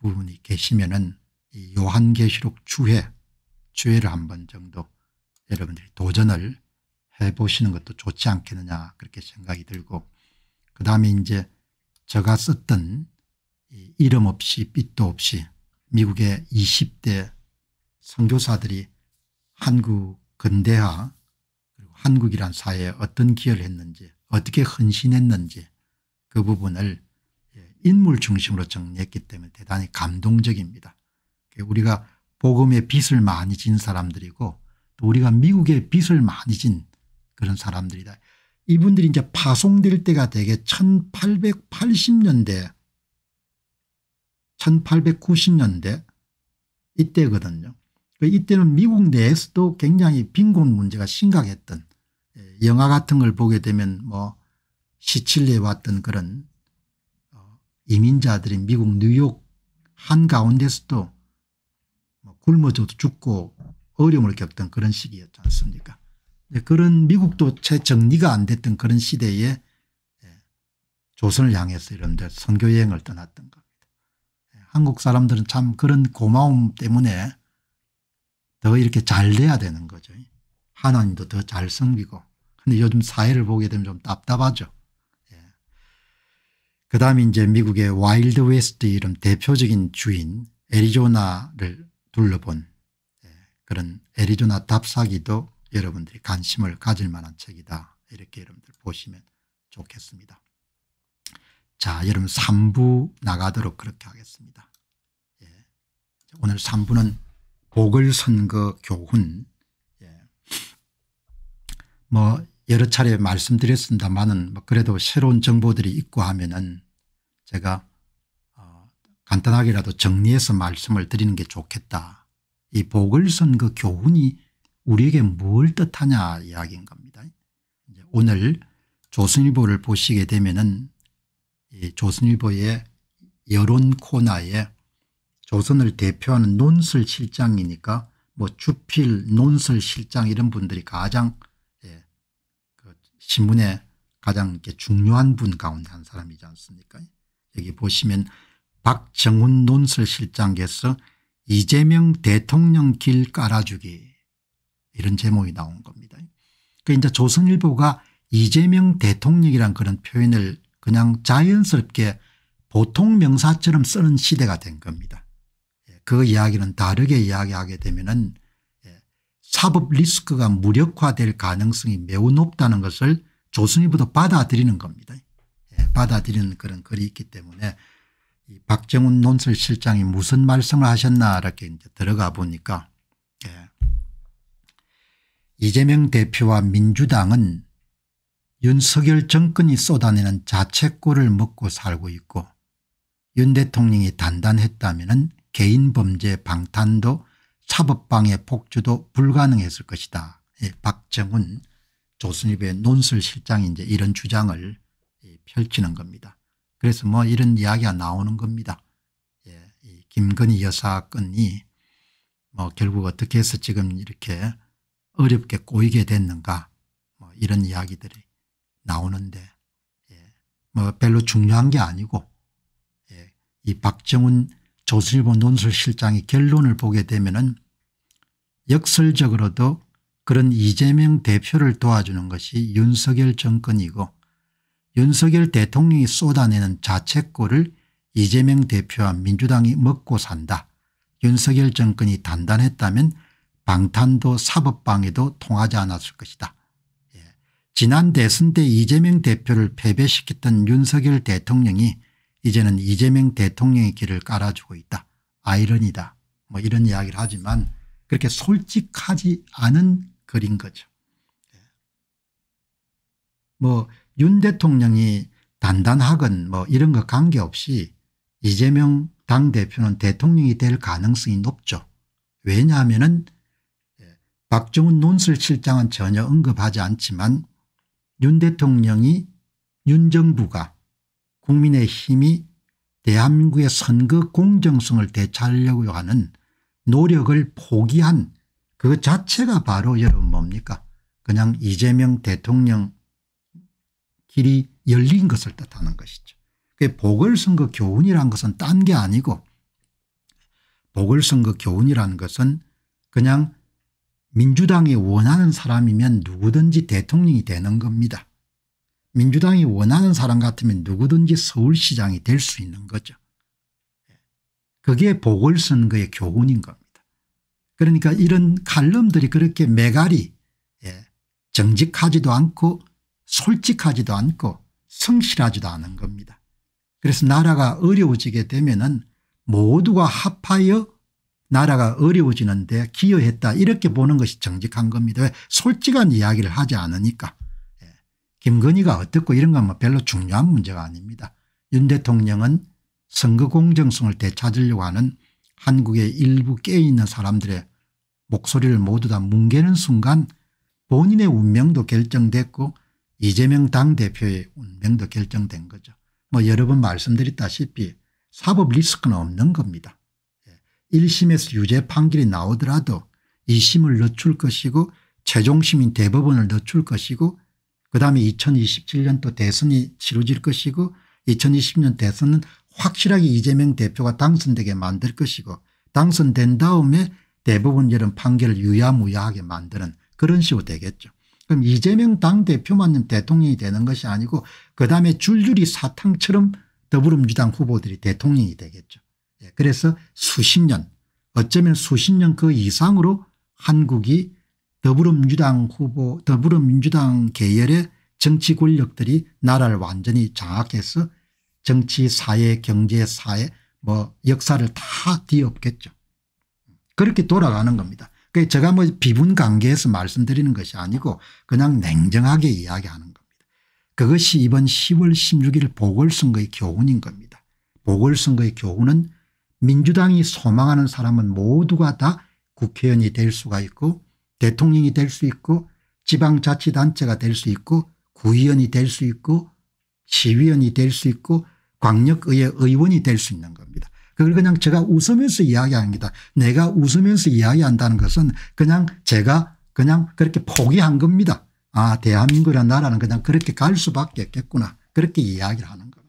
부분이 계시면은 이 요한계시록 주회, 주회를 한 번 정도 여러분들이 도전을 해보시는 것도 좋지 않겠느냐 그렇게 생각이 들고 그 다음에 이제 제가 썼던 이름 없이 빛도 없이 미국의 20대 선교사들이 한국 근대화 그리고 한국이란 사회에 어떤 기여를 했는지 어떻게 헌신했는지 그 부분을 인물 중심으로 정리했기 때문에 대단히 감동적입니다. 우리가 복음의 빛을 많이 진 사람들이고 또 우리가 미국의 빛을 많이 진 그런 사람들이다. 이분들이 이제 파송될 때가 되게 1880년대 1890년대 이때거든요. 그 이때는 미국 내에서도 굉장히 빈곤 문제가 심각했던 예, 영화 같은 걸 보게 되면 뭐 시칠리에 왔던 그런 이민자들이 미국 뉴욕 한가운데서도 뭐 굶어져도 죽고 어려움을 겪던 그런 시기였지 않습니까 그런 미국도 채 정리가 안 됐던 그런 시대에 예, 조선을 향해서 여러분 선교여행을 떠났던 겁니다. 예, 한국 사람들은 참 그런 고마움 때문에 더 이렇게 잘 돼야 되는 거죠. 하나님도 더잘 섬기고 근데 요즘 사회를 보게 되면 좀 답답하죠. 그 다음에 이제 미국의 와일드 웨스트 이름 대표적인 주인 애리조나를 둘러본 예, 그런 애리조나 답사기도 여러분들이 관심을 가질 만한 책이다. 이렇게 여러분들 보시면 좋겠습니다. 자 여러분 3부 나가도록 그렇게 하겠습니다. 예, 오늘 3부는 보궐선거 교훈 예. 뭐 여러 차례 말씀드렸습니다만은 뭐 그래도 새로운 정보들이 있고 하면은 제가 어, 간단하게라도 정리해서 말씀을 드리는 게 좋겠다. 이 보궐선거 교훈이 우리에게 뭘 뜻하냐 이야기인 겁니다. 오늘 조선일보를 보시게 되면은 조선일보의 여론 코너에 조선을 대표하는 논설실장이니까 뭐 주필 논설실장 이런 분들이 가장 신문에 가장 이렇게 중요한 분 가운데 한 사람이지 않습니까 여기 보시면 박정훈 논설실장께서 이재명 대통령 길 깔아주기 이런 제목이 나온 겁니다. 그 이제 조선일보가 이재명 대통령이란 그런 표현을 그냥 자연스럽게 보통 명사처럼 쓰는 시대가 된 겁니다. 예, 그 이야기는 다르게 이야기하게 되면은 사법 리스크가 무력화될 가능성이 매우 높다는 것을 조선일보도 받아들이는 겁니다. 예, 받아들이는 그런 글이 있기 때문에 박정훈 논설실장이 무슨 말씀을 하셨나 이렇게 이제 들어가 보니까 예. 이재명 대표와 민주당은 윤석열 정권이 쏟아내는 자책골을 먹고 살고 있고 윤 대통령이 단단했다면 개인 범죄 방탄도 차법방의 복주도 불가능했을 것이다. 예, 박정은 조선일보의 논술실장이 이제 이런 주장을 예, 펼치는 겁니다. 그래서 뭐 이런 이야기가 나오는 겁니다. 예, 김건희 여사 건이 뭐 결국 어떻게 해서 지금 이렇게 어렵게 꼬이게 됐는가 뭐 이런 이야기들이 나오는데 예, 뭐 별로 중요한 게 아니고 예, 이 박정훈 조선일보 논술실장의 결론을 보게 되면 역설적으로도 그런 이재명 대표를 도와주는 것이 윤석열 정권이고 윤석열 대통령이 쏟아내는 자책골을 이재명 대표와 민주당이 먹고 산다. 윤석열 정권이 단단했다면 방탄도 사법방해도 통하지 않았을 것이다. 예. 지난 대선 때 이재명 대표를 패배시켰던 윤석열 대통령이 이제는 이재명 대통령의 길을 깔아주고 있다. 아이러니다. 뭐 이런 이야기를 하지만 그렇게 솔직하지 않은 글인 거죠. 뭐 윤 대통령이 단단하건 뭐 이런 거 관계없이 이재명 당대표는 대통령이 될 가능성이 높죠. 왜냐하면 은 예, 박정훈 논술실장은 전혀 언급하지 않지만 윤 대통령이 윤 정부가 국민의힘이 대한민국의 선거 공정성을 되찾으려고 하는 노력을 포기한 그 자체가 바로 여러분 뭡니까 그냥 이재명 대통령 길이 열린 것을 뜻하는 것이죠. 그 보궐선거 교훈이란 것은 딴 게 아니고 보궐선거 교훈이라는 것은 그냥 민주당이 원하는 사람이면 누구든지 대통령이 되는 겁니다. 민주당이 원하는 사람 같으면 누구든지 서울시장이 될 수 있는 거죠. 그게 보궐선거의 교훈인 겁니다. 그러니까 이런 칼럼들이 그렇게 메가리 예, 정직하지도 않고 솔직하지도 않고 성실하지도 않은 겁니다. 그래서 나라가 어려워지게 되면 은 모두가 합하여 나라가 어려워지는데 기여했다 이렇게 보는 것이 정직한 겁니다. 왜? 솔직한 이야기를 하지 않으니까. 김건희가 어떻고 이런 건 뭐 별로 중요한 문제가 아닙니다. 윤 대통령은 선거 공정성을 되찾으려고 하는 한국의 일부 깨어있는 사람들의 목소리를 모두 다 뭉개는 순간 본인의 운명도 결정됐고 이재명 당대표의 운명도 결정된 거죠. 뭐 여러 번 말씀드렸다시피 사법 리스크는 없는 겁니다. 예. 1심에서 유죄 판결이 나오더라도 2심을 늦출 것이고 최종심인 대법원을 늦출 것이고 그다음에 2027년 또 대선이 치러질 것이고 2020년 대선은 확실하게 이재명 대표가 당선되게 만들 것이고 당선된 다음에 대법원 이런 판결을 유야무야하게 만드는 그런 식으로 되겠죠. 그럼 이재명 당대표만 대통령이 되는 것이 아니고 그다음에 줄줄이 사탕처럼 더불어민주당 후보들이 대통령이 되겠죠. 예, 그래서 수십 년 어쩌면 수십 년 그 이상으로 한국이 더불어민주당 후보 더불어민주당 계열의 정치 권력들이 나라를 완전히 장악해서 정치 사회 경제 사회 뭐 역사를 다 뒤엎겠죠. 그렇게 돌아가는 겁니다. 그 제가 뭐 비분 관계에서 말씀드리는 것이 아니고 그냥 냉정하게 이야기하는 겁니다. 그것이 이번 10월 16일 보궐선거의 교훈인 겁니다. 보궐선거의 교훈은 민주당이 소망하는 사람은 모두가 다 국회의원이 될 수가 있고 대통령이 될 수 있고 지방자치단체가 될 수 있고 구의원이 될 수 있고 시의원이 될 수 있고 광역의회 의원이 될 수 있는 겁니다. 그걸 그냥 제가 웃으면서 이야기합니다. 내가 웃으면서 이야기한다는 것은 그냥 제가 그냥 그렇게 포기한 겁니다. 아 대한민국이라는 나라는 그냥 그렇게 갈 수밖에 없겠구나. 그렇게 이야기를 하는 겁니다.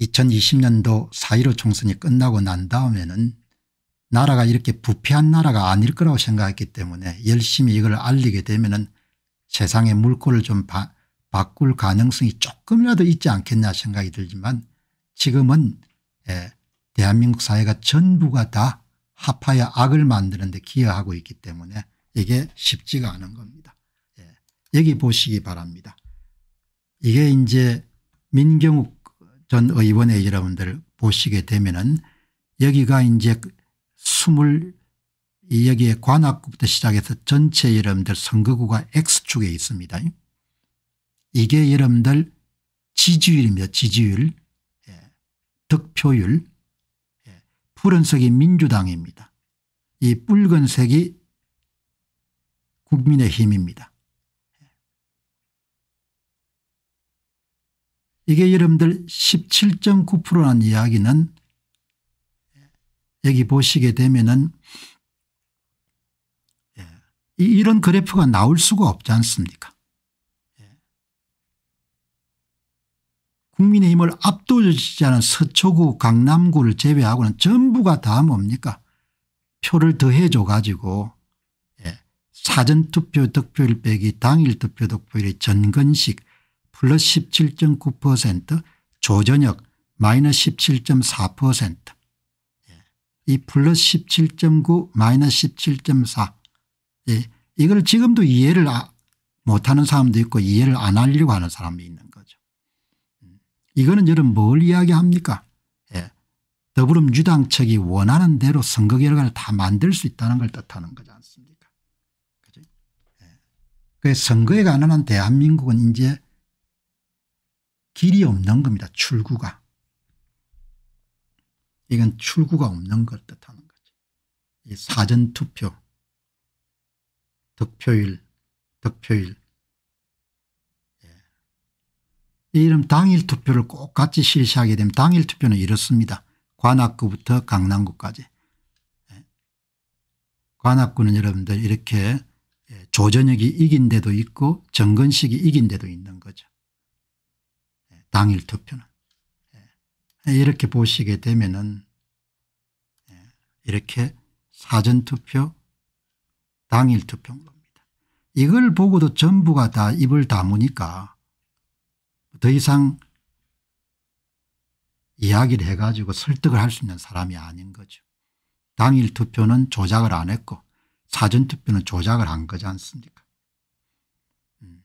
2020년도 예. 4.15 총선이 끝나고 난 다음에는 나라가 이렇게 부패한 나라가 아닐 거라고 생각했기 때문에 열심히 이걸 알리게 되면 은 세상의 물꼬를 좀 바, 바꿀 가능성이 조금이라도 있지 않겠냐 생각이 들지만 지금은 예, 대한민국 사회가 전부가 다 합하여 악을 만드는 데 기여하고 있기 때문에 이게 쉽지가 않은 겁니다. 예, 여기 보시기 바랍니다. 이게 이제 민경욱 전 의원의 여러분들 보시게 되면은 여기가 이제 2물 여기에 관악구부터 시작해서 전체 여러분들 선거구가 X축에 있습니다. 이게 여러분들 지지율입니다. 지지율 예. 득표율 예. 푸른색이 민주당입니다. 이 붉은색이 국민의힘입니다. 예. 이게 여러분들 17.9%라는 이야기는 여기 보시게 되면은 예, 이런 그래프가 나올 수가 없지 않습니까? 예. 국민의힘을 압도적이는 서초구 강남구를 제외하고는 전부가 다 뭡니까 표를 더해줘 가지고 예, 사전투표 득표율 빼기 당일 투표 득표율이 전근식 플러스 17.9% 조전혁 마이너스 17.4%이 플러스 17.9 마이너스 17.4 예. 이걸 지금도 이해를 아, 못하는 사람도 있고 이해를 안 하려고 하는 사람이 있는 거죠. 음, 이거는 여러분 뭘 이야기합니까 예. 더불어민주당 측이 원하는 대로 선거 결과를 다 만들 수 있다는 걸 뜻하는 거지 않습니까 그죠? 예. 그 선거에 관한 대한민국은 이제 길이 없는 겁니다. 출구가. 이건 출구가 없는 걸 뜻하는 거죠. 이 사전투표, 득표일, 득표일. 예. 이름 당일 투표를 꼭 같이 실시하게 되면 당일 투표는 이렇습니다. 관악구부터 강남구까지. 예. 관악구는 여러분들 이렇게 예, 조전역이 이긴 데도 있고 정근식이 이긴 데도 있는 거죠. 예. 당일 투표는. 이렇게 보시게 되면은 예, 이렇게 사전투표 당일 투표겁니다 이걸 보고도 전부가 다 입을 다무니까 더 이상 이야기를 해가지고 설득을 할 수 있는 사람이 아닌 거죠. 당일 투표는 조작을 안 했고 사전투표는 조작을 한 거지 않습니까 음.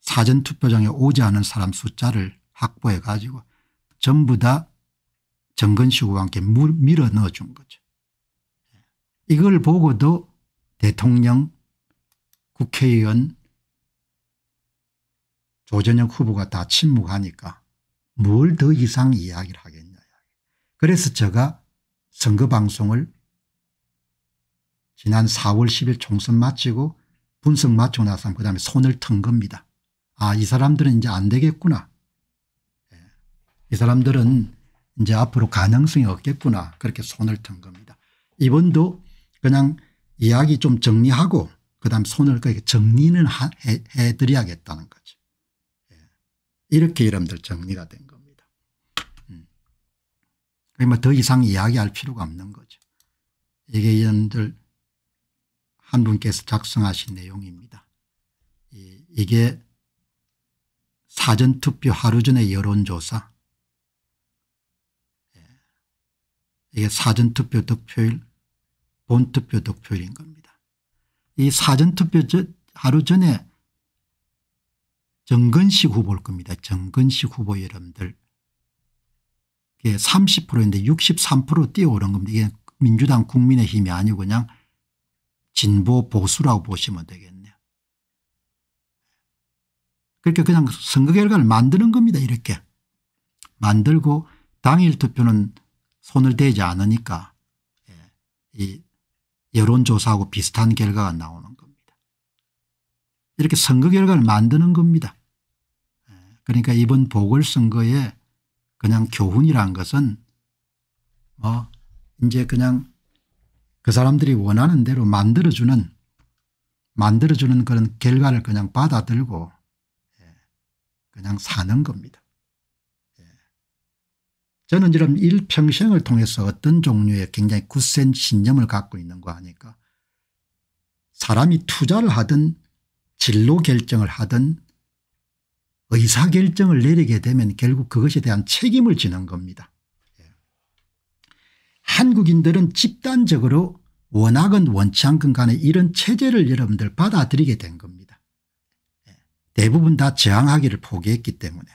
사전투표장에 오지 않은 사람 숫자를 확보해 가지고 전부 다 정근식과 함께 밀어 넣어 준 거죠. 이걸 보고도 대통령 국회의원 조전영 후보가 다 침묵하니까 뭘 더 이상 이야기를 하겠냐. 그래서 제가 선거 방송을 지난 4월 10일 총선 마치고 분석 마치고 나서 그 다음에 손을 튼 겁니다. 아이 사람들은 이제 안 되겠구나. 이 사람들은 이제 앞으로 가능성이 없겠구나 그렇게 손을 튼 겁니다. 이번도 그냥 이야기 좀 정리하고 그다음 손을 그렇게 정리는 해, 드려야겠다는 거죠. 예. 이렇게 여러분들 정리가 된 겁니다. 음. 뭐 더 이상 이야기할 필요가 없는 거죠. 이게 여러분들 한 분께서 작성하신 내용입니다. 이게 사전투표 하루 전에 여론조사 이게 사전투표 득표일 본투표 득표일인 겁니다. 이 사전투표 하루 전에 정근식 후보일 겁니다. 정근식 후보 여러분들. 이게 30%인데 63% 뛰어오른 겁니다. 이게 민주당 국민의힘이 아니고 그냥 진보 보수라고 보시면 되겠네요. 그렇게 그냥 선거 결과를 만드는 겁니다. 이렇게. 만들고 당일 투표는 손을 대지 않으니까 예, 이 여론조사하고 비슷한 결과가 나오는 겁니다. 이렇게 선거 결과를 만드는 겁니다. 예, 그러니까 이번 보궐선거에 그냥 교훈이란 것은 뭐 이제 그냥 그 사람들이 원하는 대로 만들어주는 만들어주는 그런 결과를 그냥 받아들고 예, 그냥 사는 겁니다. 저는 이런 일평생을 통해서 어떤 종류의 굉장히 굳센 신념을 갖고 있는 거 아닐까 사람이 투자를 하든 진로 결정을 하든 의사결정을 내리게 되면 결국 그것에 대한 책임을 지는 겁니다. 예. 한국인들은 집단적으로 원하건 원치 않건 간에 이런 체제를 여러분들 받아들이게 된 겁니다. 예. 대부분 다 저항하기를 포기했기 때문에.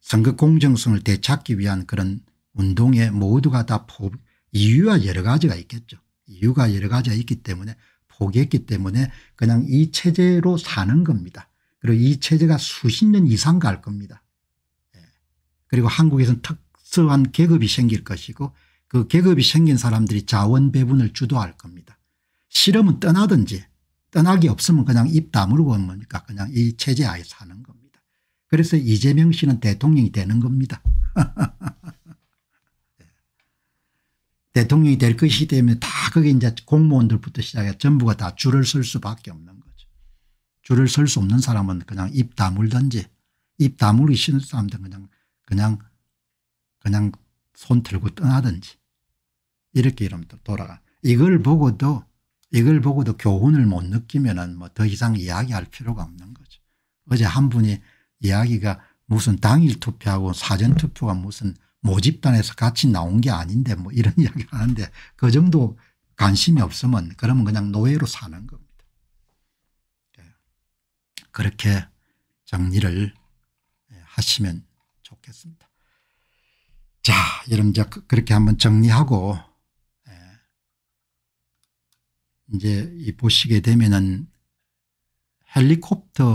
선거 공정성을 되찾기 위한 그런 운동에 모두가 다 포, 이유와 여러 가지가 있겠죠. 이유가 여러 가지가 있기 때문에 포기했기 때문에 그냥 이 체제로 사는 겁니다. 그리고 이 체제가 수십 년 이상 갈 겁니다. 예. 그리고 한국에서는 특수한 계급이 생길 것이고 그 계급이 생긴 사람들이 자원 배분을 주도할 겁니다. 실험은 떠나든지 떠나기 없으면 그냥 입 다물고 뭡니까 그러니까 그냥 이 체제 아예 사는 겁니다. 그래서 이재명 씨는 대통령이 되는 겁니다. 대통령이 될 것이기 때문에 다 거기 이제 공무원들부터 시작해 전부가 다 줄을 설 수밖에 없는 거죠. 줄을 설 수 없는 사람은 그냥 입 다물든지 입 다물기 싫은 사람들은 그냥 그냥 그냥 손 들고 떠나든지 이렇게 이러면 돌아가. 이걸 보고도 이걸 보고도 교훈을 못느끼면뭐더 이상 이야기할 필요가 없는 거죠. 어제 한 분이 이야기가 무슨 당일 투표하고 사전 투표가 무슨 모집단에서 같이 나온 게 아닌데 뭐 이런 이야기를 하는데 그 정도 관심이 없으면 그러면 그냥 노예로 사는 겁니다. 예. 그렇게 정리를 예, 하시면 좋겠습니다. 자, 여러분 이제 그, 그렇게 한번 정리하고 예. 이제 보시게 되면은 헬리콥터